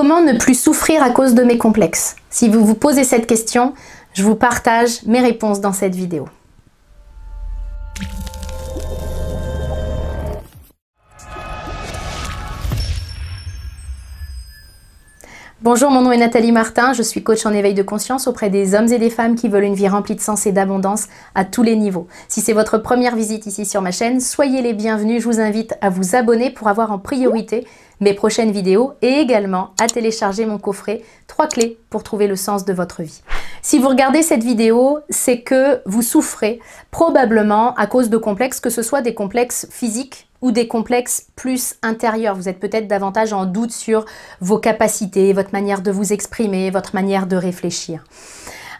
Comment ne plus souffrir à cause de mes complexes Si vous vous posez cette question, je vous partage mes réponses dans cette vidéo. Bonjour, mon nom est Nathalie Martin, je suis coach en éveil de conscience auprès des hommes et des femmes qui veulent une vie remplie de sens et d'abondance à tous les niveaux. Si c'est votre première visite ici sur ma chaîne, soyez les bienvenus, je vous invite à vous abonner pour avoir en priorité mes prochaines vidéos et également à télécharger mon coffret 3 clés pour trouver le sens de votre vie. Si vous regardez cette vidéo, c'est que vous souffrez probablement à cause de complexes, que ce soit des complexes physiques ou des complexes plus intérieurs. Vous êtes peut-être davantage en doute sur vos capacités, votre manière de vous exprimer, votre manière de réfléchir.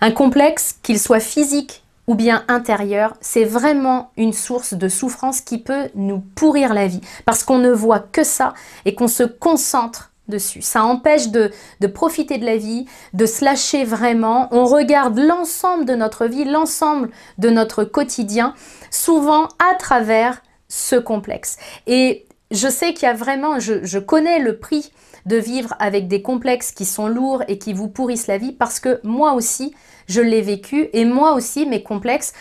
Un complexe, qu'il soit physique ou bien intérieure, c'est vraiment une source de souffrance qui peut nous pourrir la vie parce qu'on ne voit que ça et qu'on se concentre dessus. Ça empêche de, profiter de la vie, de se lâcher vraiment. On regarde l'ensemble de notre vie, l'ensemble de notre quotidien, souvent à travers ce complexe. Et je sais qu'il y a vraiment, je, connais le prix de vivre avec des complexes qui sont lourds et qui vous pourrissent la vie parce que moi aussi, je l'ai vécu et moi aussi, mes complexes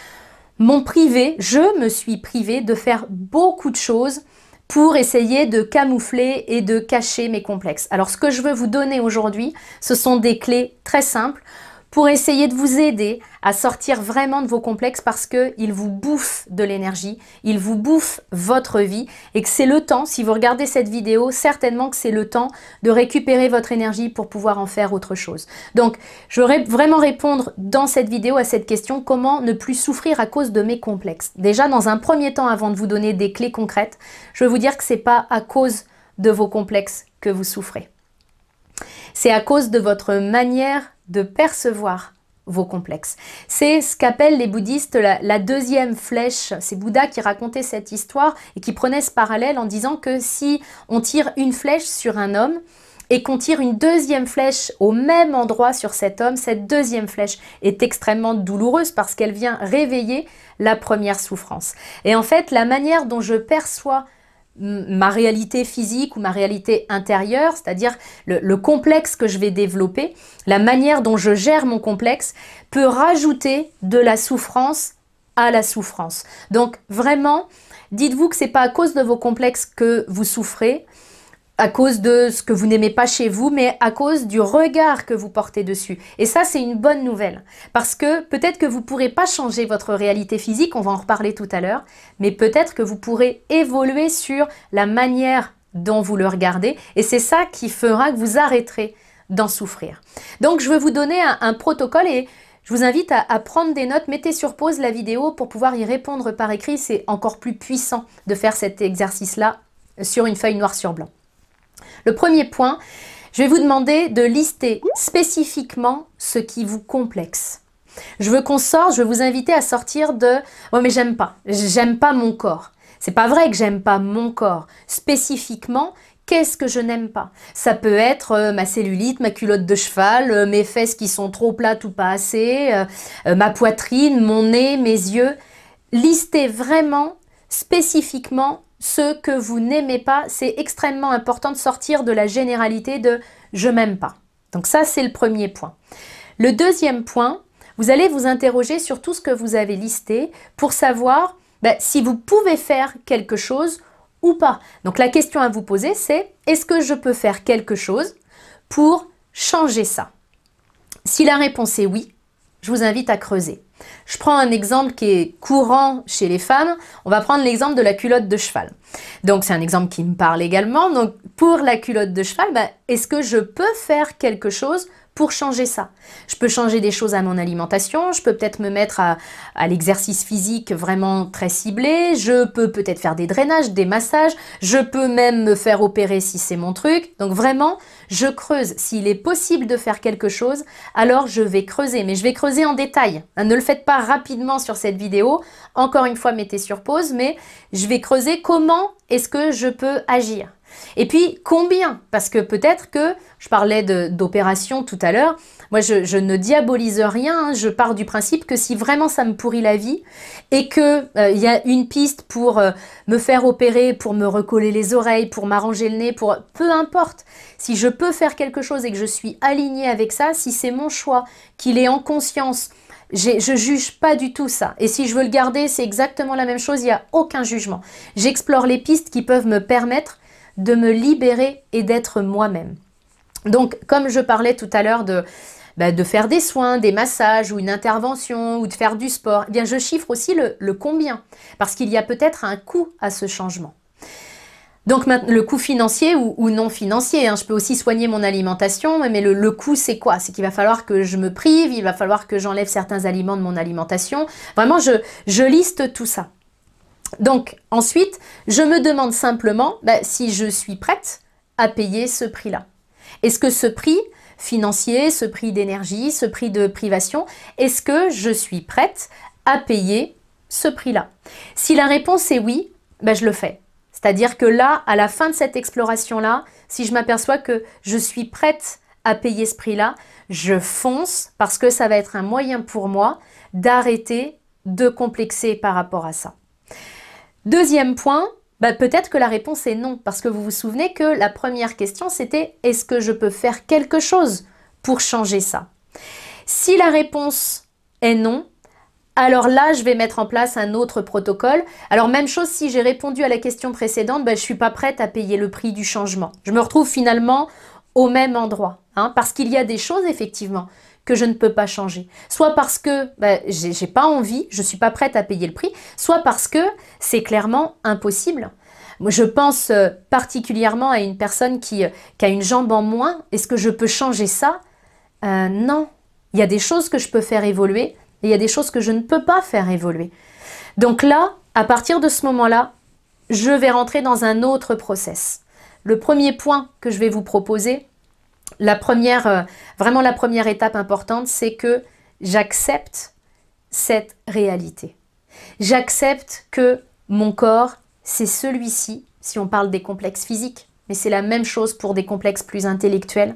m'ont privé, je me suis privé de faire beaucoup de choses pour essayer de camoufler et de cacher mes complexes. Alors ce que je veux vous donner aujourd'hui, ce sont des clés très simples pour essayer de vous aider à sortir vraiment de vos complexes parce qu'ils vous bouffent de l'énergie, ils vous bouffent votre vie et que c'est le temps, si vous regardez cette vidéo, certainement que c'est le temps de récupérer votre énergie pour pouvoir en faire autre chose. Donc, je vais vraiment répondre dans cette vidéo à cette question, comment ne plus souffrir à cause de mes complexes Déjà, dans un premier temps, avant de vous donner des clés concrètes, je vais vous dire que c'est pas à cause de vos complexes que vous souffrez. C'est à cause de votre manière de percevoir vos complexes. C'est ce qu'appellent les bouddhistes la, deuxième flèche. C'est Bouddha qui racontait cette histoire et qui prenait ce parallèle en disant que si on tire une flèche sur un homme, et qu'on tire une deuxième flèche au même endroit sur cet homme, cette deuxième flèche est extrêmement douloureuse parce qu'elle vient réveiller la première souffrance. Et en fait, la manière dont je perçois ma réalité physique ou ma réalité intérieure, c'est-à-dire le, complexe que je vais développer, la manière dont je gère mon complexe, peut rajouter de la souffrance à la souffrance. Donc vraiment, dites-vous que ce n'est pas à cause de vos complexes que vous souffrez, à cause de ce que vous n'aimez pas chez vous, mais à cause du regard que vous portez dessus. Et ça, c'est une bonne nouvelle. Parce que peut-être que vous ne pourrez pas changer votre réalité physique, on va en reparler tout à l'heure, mais peut-être que vous pourrez évoluer sur la manière dont vous le regardez. Et c'est ça qui fera que vous arrêterez d'en souffrir. Donc, je vais vous donner un, protocole et je vous invite à, prendre des notes, mettez sur pause la vidéo pour pouvoir y répondre par écrit. C'est encore plus puissant de faire cet exercice-là sur une feuille noire sur blanc. Le premier point, je vais vous demander de lister spécifiquement ce qui vous complexe. Je veux qu'on sorte, je veux vous inviter à sortir de "Oh mais j'aime pas, j'aime pas mon corps." C'est pas vrai que j'aime pas mon corps. Spécifiquement, qu'est-ce que je n'aime pas Ça peut être euh, ma cellulite, ma culotte de cheval, euh, mes fesses qui sont trop plates ou pas assez, euh, ma poitrine, mon nez, mes yeux. Listez vraiment spécifiquement ce que vous n'aimez pas, c'est extrêmement important de sortir de la généralité de je m'aime pas. Donc ça, c'est le premier point. Le deuxième point, vous allez vous interroger sur tout ce que vous avez listé pour savoir ben, si vous pouvez faire quelque chose ou pas. Donc la question à vous poser, c'est est-ce que je peux faire quelque chose pour changer ça Si la réponse est oui, je vous invite à creuser. Je prends un exemple qui est courant chez les femmes. On va prendre l'exemple de la culotte de cheval. Donc c'est un exemple qui me parle également. Donc pour la culotte de cheval, ben, est-ce que je peux faire quelque chose pour changer ça. Je peux changer des choses à mon alimentation, je peux peut-être me mettre à, à l'exercice physique vraiment très ciblé, je peux peut-être faire des drainages, des massages, je peux même me faire opérer si c'est mon truc. Donc vraiment, je creuse. S'il est possible de faire quelque chose, alors je vais creuser, mais je vais creuser en détail. Hein, ne le faites pas rapidement sur cette vidéo. Encore une fois, mettez sur pause, mais je vais creuser comment est-ce que je peux agir. Et puis combien Parce que peut-être que, je parlais d'opération tout à l'heure, moi je, ne diabolise rien, hein. je pars du principe que si vraiment ça me pourrit la vie et qu'il euh, y a une piste pour euh, me faire opérer, pour me recoller les oreilles, pour m'arranger le nez, pour peu importe, si je peux faire quelque chose et que je suis alignée avec ça, si c'est mon choix, qu'il est en conscience, je juge pas du tout ça. Et si je veux le garder, c'est exactement la même chose, il n'y a aucun jugement. J'explore les pistes qui peuvent me permettre de me libérer et d'être moi-même. Donc, comme je parlais tout à l'heure de, bah, de faire des soins, des massages ou une intervention ou de faire du sport, eh bien je chiffre aussi le, combien, parce qu'il y a peut-être un coût à ce changement. Donc le coût financier ou, non financier, hein, je peux aussi soigner mon alimentation, mais le, coût c'est quoi C'est qu'il va falloir que je me prive, il va falloir que j'enlève certains aliments de mon alimentation. Vraiment, je, je liste tout ça. Donc ensuite, je me demande simplement bah, si je suis prête à payer ce prix-là. Est-ce que ce prix financier, ce prix d'énergie, ce prix de privation, est-ce que je suis prête à payer ce prix-là Si la réponse est oui, bah, je le fais. C'est-à-dire que là, à la fin de cette exploration-là, si je m'aperçois que je suis prête à payer ce prix-là, je fonce parce que ça va être un moyen pour moi d'arrêter de complexer par rapport à ça. Deuxième point, bah, peut-être que la réponse est non, parce que vous vous souvenez que la première question c'était est-ce que je peux faire quelque chose pour changer ça Si la réponse est non, alors là, je vais mettre en place un autre protocole. Alors même chose, si j'ai répondu à la question précédente, bah, je ne suis pas prête à payer le prix du changement. Je me retrouve finalement au même endroit, hein, parce qu'il y a des choses, effectivement, que je ne peux pas changer. Soit parce que ben, je n'ai pas envie, je suis pas prête à payer le prix, soit parce que c'est clairement impossible. Je pense euh, particulièrement à une personne euh, qui, a une jambe en moins. Est-ce que je peux changer ça euh, Non. Il y a des choses que je peux faire évoluer et il y a des choses que je ne peux pas faire évoluer. Donc là, à partir de ce moment-là, je vais rentrer dans un autre process. Le premier point que je vais vous proposer, la première, euh, vraiment la première étape importante, c'est que j'accepte cette réalité. J'accepte que mon corps, c'est celui-ci, si on parle des complexes physiques, mais c'est la même chose pour des complexes plus intellectuels.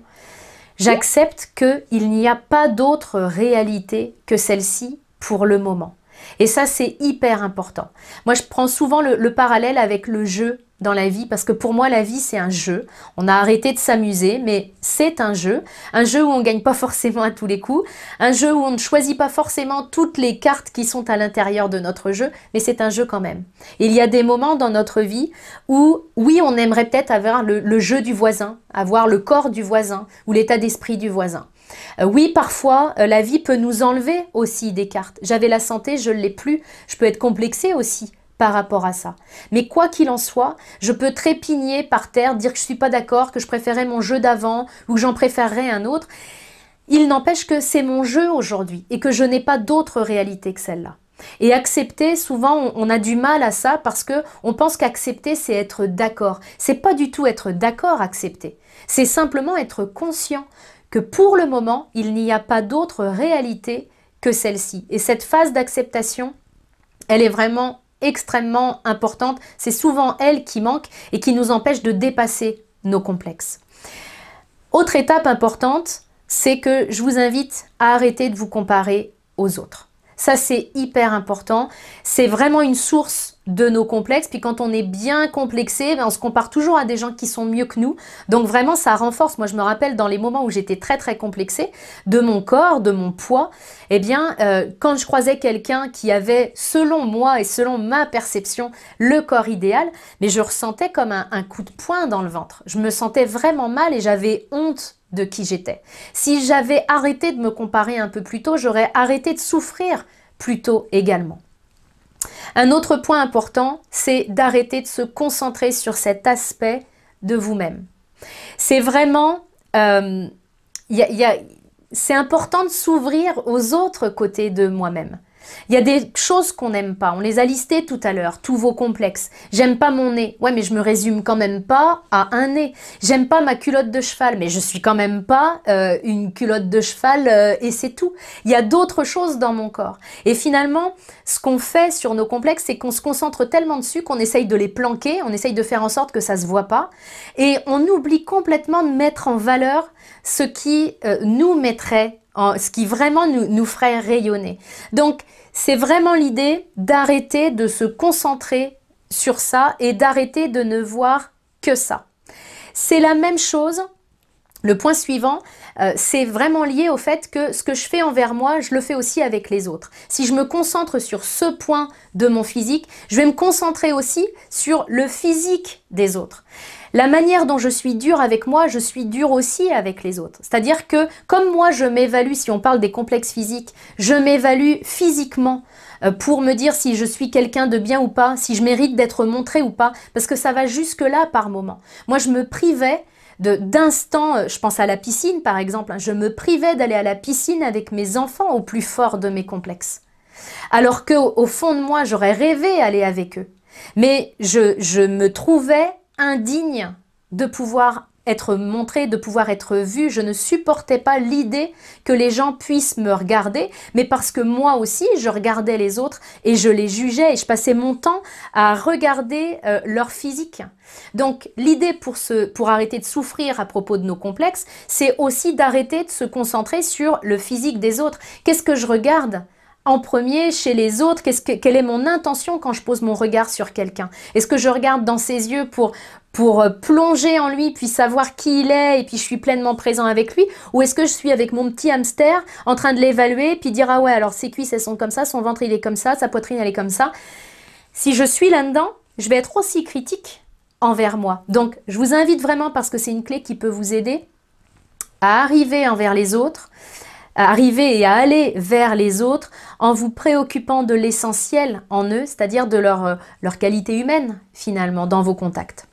J'accepte qu'il n'y a pas d'autre réalité que celle-ci pour le moment. Et ça, c'est hyper important. Moi, je prends souvent le, parallèle avec le jeu dans la vie parce que pour moi la vie c'est un jeu. On a arrêté de s'amuser mais c'est un jeu, un jeu où on ne gagne pas forcément à tous les coups, un jeu où on ne choisit pas forcément toutes les cartes qui sont à l'intérieur de notre jeu, mais c'est un jeu quand même. il y a des moments dans notre vie où oui, on aimerait peut-être avoir le jeu du voisin, avoir le corps du voisin ou l'état d'esprit du voisin. Euh, oui, parfois, euh, la vie peut nous enlever aussi des cartes. J'avais la santé, je ne l'ai plus. Je peux être complexée aussi par rapport à ça. Mais quoi qu'il en soit, je peux trépigner par terre, dire que je ne suis pas d'accord, que je préférais mon jeu d'avant ou que j'en préférerais un autre. Il n'empêche que c'est mon jeu aujourd'hui et que je n'ai pas d'autre réalité que celle-là. Et accepter, souvent, on a du mal à ça parce que on pense qu'accepter, c'est être d'accord. C'est pas du tout être d'accord, accepter. C'est simplement être conscient que pour le moment, il n'y a pas d'autre réalité que celle-ci. Et cette phase d'acceptation, elle est vraiment extrêmement importante. C'est souvent elle qui manque et qui nous empêche de dépasser nos complexes. Autre étape importante, c'est que je vous invite à arrêter de vous comparer aux autres. Ça, c'est hyper important. C'est vraiment une source de nos complexes. Puis quand on est bien complexé, ben, on se compare toujours à des gens qui sont mieux que nous. Donc vraiment, ça renforce. Moi, je me rappelle dans les moments où j'étais très très complexé, de mon corps, de mon poids. Eh bien, euh, quand je croisais quelqu'un qui avait, selon moi et selon ma perception, le corps idéal, mais je ressentais comme un coup de poing dans le ventre. Je me sentais vraiment mal et j'avais honte de qui j'étais. Si j'avais arrêté de me comparer un peu plus tôt, j'aurais arrêté de souffrir plus tôt également. Un autre point important, c'est d'arrêter de se concentrer sur cet aspect de vous-même. C'est vraiment... Euh, c'est important de s'ouvrir aux autres côtés de moi-même. Il y a des choses qu'on n'aime pas. On les a listées tout à l'heure, tous vos complexes. J'aime pas mon nez. Ouais, mais je me résume quand même pas à un nez. J'aime pas ma culotte de cheval, mais je suis quand même pas euh, une culotte de cheval euh, et c'est tout. Il y a d'autres choses dans mon corps. Et finalement, ce qu'on fait sur nos complexes, c'est qu'on se concentre tellement dessus qu'on essaye de les planquer, on essaye de faire en sorte que ça se voit pas. Et on oublie complètement de mettre en valeur ce qui euh, nous mettrait en, ce qui vraiment nous, ferait rayonner. Donc, c'est vraiment l'idée d'arrêter de se concentrer sur ça et d'arrêter de ne voir que ça. C'est la même chose. Le point suivant, euh, c'est vraiment lié au fait que ce que je fais envers moi, je le fais aussi avec les autres. Si je me concentre sur ce point de mon physique, je vais me concentrer aussi sur le physique des autres la manière dont je suis dure avec moi, je suis dure aussi avec les autres. C'est-à-dire que comme moi je m'évalue, si on parle des complexes physiques, je m'évalue physiquement euh, pour me dire si je suis quelqu'un de bien ou pas, si je mérite d'être montré ou pas, parce que ça va jusque-là par moment. Moi je me privais d'instants, euh, je pense à la piscine par exemple, hein, je me privais d'aller à la piscine avec mes enfants au plus fort de mes complexes. Alors que au fond de moi, j'aurais rêvé d'aller avec eux. Mais je, je me trouvais indigne de pouvoir être montré, de pouvoir être vu. Je ne supportais pas l'idée que les gens puissent me regarder, mais parce que moi aussi, je regardais les autres et je les jugeais et je passais mon temps à regarder euh, leur physique. Donc l'idée pour, pour arrêter de souffrir à propos de nos complexes, c'est aussi d'arrêter de se concentrer sur le physique des autres. Qu'est-ce que je regarde en premier chez les autres Quelle est mon intention quand je pose mon regard sur quelqu'un Est-ce que je regarde dans ses yeux pour, pour euh, plonger en lui, puis savoir qui il est, et puis je suis pleinement présent avec lui Ou est-ce que je suis avec mon petit hamster en train de l'évaluer, puis dire Ah ouais, alors ses cuisses, elles sont comme ça, son ventre, il est comme ça, sa poitrine, elle est comme ça Si je suis là-dedans, je vais être aussi critique envers moi. Donc, je vous invite vraiment, parce que c'est une clé qui peut vous aider, à arriver envers les autres arriver et à aller vers les autres en vous préoccupant de l'essentiel en eux, c'est-à-dire de leur, euh, leur qualité humaine finalement dans vos contacts.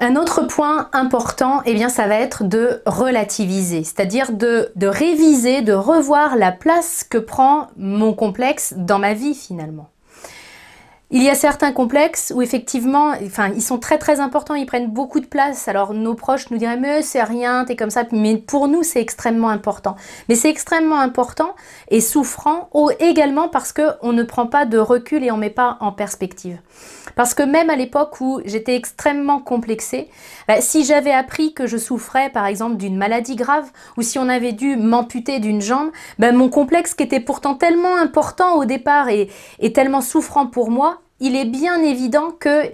Un autre point important, et eh bien, ça va être de relativiser, c'est-à-dire de réviser, de revoir la place que prend mon complexe dans ma vie finalement. Il y a certains complexes où effectivement, enfin, ils sont très très importants, ils prennent beaucoup de place. Alors nos proches nous diraient mais c'est rien, t'es comme ça, mais pour nous c'est extrêmement important. Mais c'est extrêmement important et souffrant également parce que on ne prend pas de recul et on met pas en perspective. Parce que même à l'époque où j'étais extrêmement complexée, bah, si j'avais appris que je souffrais par exemple d'une maladie grave ou si on avait dû m'amputer d'une jambe, bah, mon complexe qui était pourtant tellement important au départ et tellement souffrant pour moi, il est bien évident que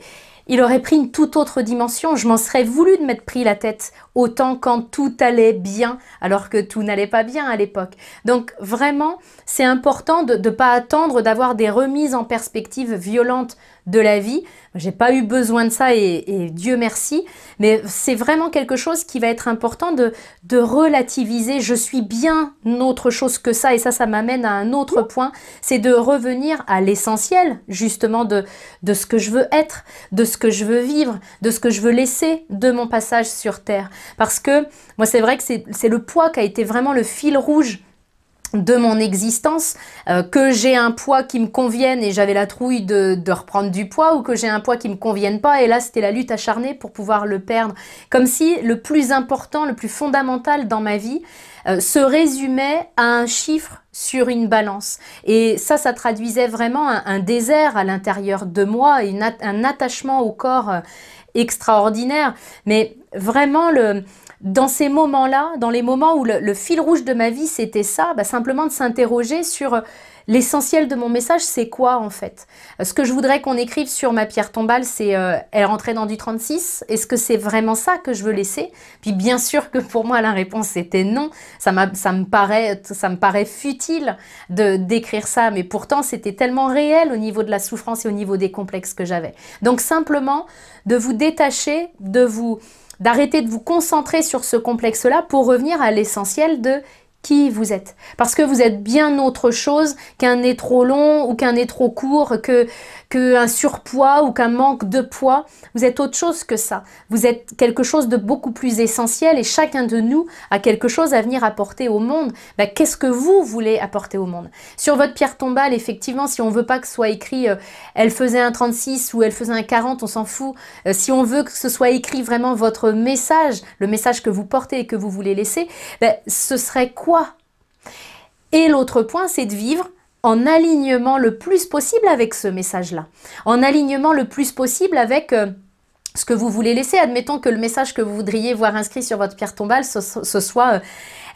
il aurait pris une toute autre dimension. Je m'en serais voulu de m'être pris la tête autant quand tout allait bien, alors que tout n'allait pas bien à l'époque. Donc vraiment, c'est important de ne pas attendre d'avoir des remises en perspective violentes de la vie. J'ai pas eu besoin de ça et, Dieu merci, mais c'est vraiment quelque chose qui va être important de, relativiser. Je suis bien autre chose que ça et ça, ça m'amène à un autre point. C'est de revenir à l'essentiel justement de, de ce que je veux être, de ce que je veux vivre, de ce que je veux laisser de mon passage sur Terre. Parce que moi, c'est vrai que c'est le poids qui a été vraiment le fil rouge de mon existence, euh, que j'ai un poids qui me convienne et j'avais la trouille de, reprendre du poids ou que j'ai un poids qui me convienne pas et là c'était la lutte acharnée pour pouvoir le perdre. Comme si le plus important, le plus fondamental dans ma vie euh, se résumait à un chiffre sur une balance. Et ça, ça traduisait vraiment un, désert à l'intérieur de moi, un attachement au corps euh, extraordinaire. Mais vraiment le dans ces moments-là, dans les moments où le, fil rouge de ma vie, c'était ça, bah simplement de s'interroger sur euh, l'essentiel de mon message, c'est quoi en fait Ce que je voudrais qu'on écrive sur ma pierre tombale, c'est euh, elle rentrait dans du 36 Est-ce que c'est vraiment ça que je veux laisser Puis bien sûr que pour moi, la réponse était non. Ça, ça, me, paraît, ça me paraît futile de d'écrire ça, mais pourtant, c'était tellement réel au niveau de la souffrance et au niveau des complexes que j'avais. Donc simplement, de vous détacher, de vous d'arrêter de vous concentrer sur ce complexe-là pour revenir à l'essentiel de qui vous êtes. Parce que vous êtes bien autre chose qu'un nez trop long ou qu'un nez trop court, que qu'un surpoids ou qu'un manque de poids. Vous êtes autre chose que ça. Vous êtes quelque chose de beaucoup plus essentiel et chacun de nous a quelque chose à venir apporter au monde. Bah, qu'est-ce que vous voulez apporter au monde Sur votre pierre tombale, effectivement, si on veut pas que ce soit écrit euh, elle faisait un 36 ou elle faisait un 40, on s'en fout. Euh, si on veut que ce soit écrit vraiment votre message, le message que vous portez et que vous voulez laisser, bah, ce serait quoi et l'autre point, c'est de vivre en alignement le plus possible avec ce message-là, en alignement le plus possible avec euh, ce que vous voulez laisser. Admettons que le message que vous voudriez voir inscrit sur votre pierre tombale, ce, soit euh,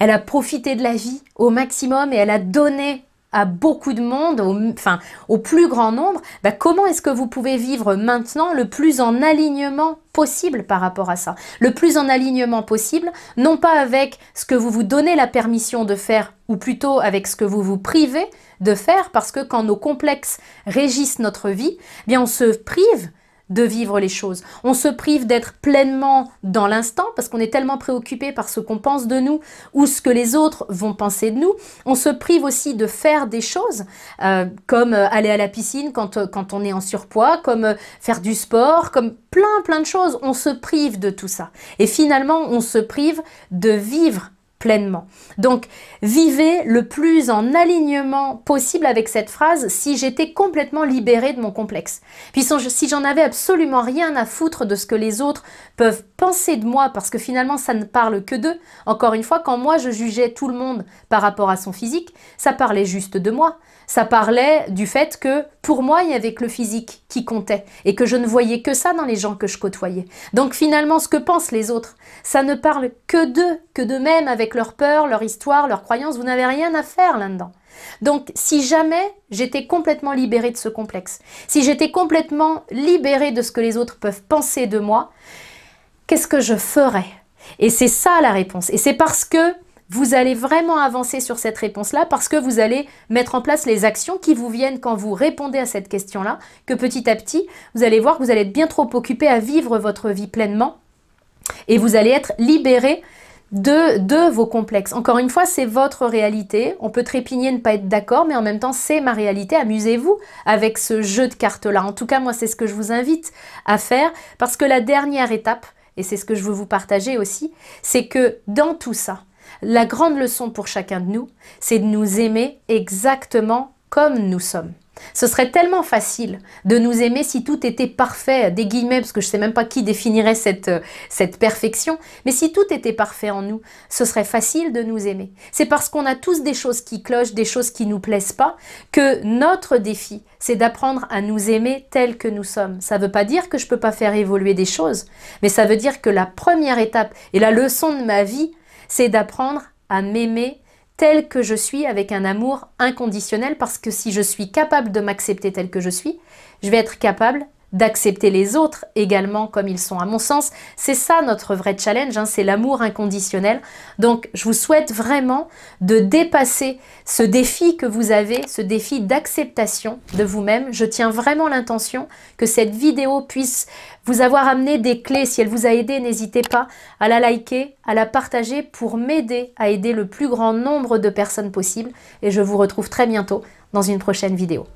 elle a profité de la vie au maximum et elle a donné à beaucoup de monde, au, enfin au plus grand nombre, bah, comment est-ce que vous pouvez vivre maintenant le plus en alignement possible par rapport à ça Le plus en alignement possible, non pas avec ce que vous vous donnez la permission de faire, ou plutôt avec ce que vous vous privez de faire, parce que quand nos complexes régissent notre vie, eh bien on se prive de vivre les choses. On se prive d'être pleinement dans l'instant parce qu'on est tellement préoccupé par ce qu'on pense de nous ou ce que les autres vont penser de nous. On se prive aussi de faire des choses euh, comme euh, aller à la piscine quand, euh, quand on est en surpoids, comme faire du sport, comme plein plein de choses. On se prive de tout ça. Et finalement, on se prive de vivre pleinement. Donc, vivez le plus en alignement possible avec cette phrase si j'étais complètement libérée de mon complexe. Puis si j'en avais absolument rien à foutre de ce que les autres peuvent penser de moi parce que finalement ça ne parle que d'eux. Encore une fois, quand moi je jugeais tout le monde par rapport à son physique, ça parlait juste de moi ça parlait du fait que pour moi, il n'y avait que le physique qui comptait et que je ne voyais que ça dans les gens que je côtoyais. Donc finalement, ce que pensent les autres, ça ne parle que d'eux, que d'eux-mêmes avec leur peur, leur histoire, leurs croyances. Vous n'avez rien à faire là-dedans. Donc si jamais j'étais complètement libérée de ce complexe, si j'étais complètement libérée de ce que les autres peuvent penser de moi, qu'est-ce que je ferais Et c'est ça la réponse. Et c'est parce que vous allez vraiment avancer sur cette réponse-là parce que vous allez mettre en place les actions qui vous viennent quand vous répondez à cette question-là, que petit à petit, vous allez voir que vous allez être bien trop occupé à vivre votre vie pleinement et vous allez être libéré de, de, vos complexes. Encore une fois, c'est votre réalité. On peut trépigner, ne pas être d'accord, mais en même temps, c'est ma réalité. Amusez-vous avec ce jeu de cartes-là. En tout cas, moi, c'est ce que je vous invite à faire parce que la dernière étape, et c'est ce que je veux vous partager aussi, c'est que dans tout ça, la grande leçon pour chacun de nous, c'est de nous aimer exactement comme nous sommes. Ce serait tellement facile de nous aimer si tout était parfait, des guillemets, parce que je ne sais même pas qui définirait cette, euh, cette perfection, mais si tout était parfait en nous, ce serait facile de nous aimer. C'est parce qu'on a tous des choses qui clochent, des choses qui ne nous plaisent pas, que notre défi, c'est d'apprendre à nous aimer tels que nous sommes. Ça ne veut pas dire que je peux pas faire évoluer des choses, mais ça veut dire que la première étape et la leçon de ma vie, c'est d'apprendre à m'aimer tel que je suis avec un amour inconditionnel parce que si je suis capable de m'accepter tel que je suis, je vais être capable d'accepter les autres également comme ils sont. À mon sens, c'est ça notre vrai challenge, hein, c'est l'amour inconditionnel. Donc, je vous souhaite vraiment de dépasser ce défi que vous avez, ce défi d'acceptation de vous-même. Je tiens vraiment l'intention que cette vidéo puisse vous avoir amené des clés. Si elle vous a aidé, n'hésitez pas à la liker, à la partager pour m'aider à aider le plus grand nombre de personnes possible. Et je vous retrouve très bientôt dans une prochaine vidéo.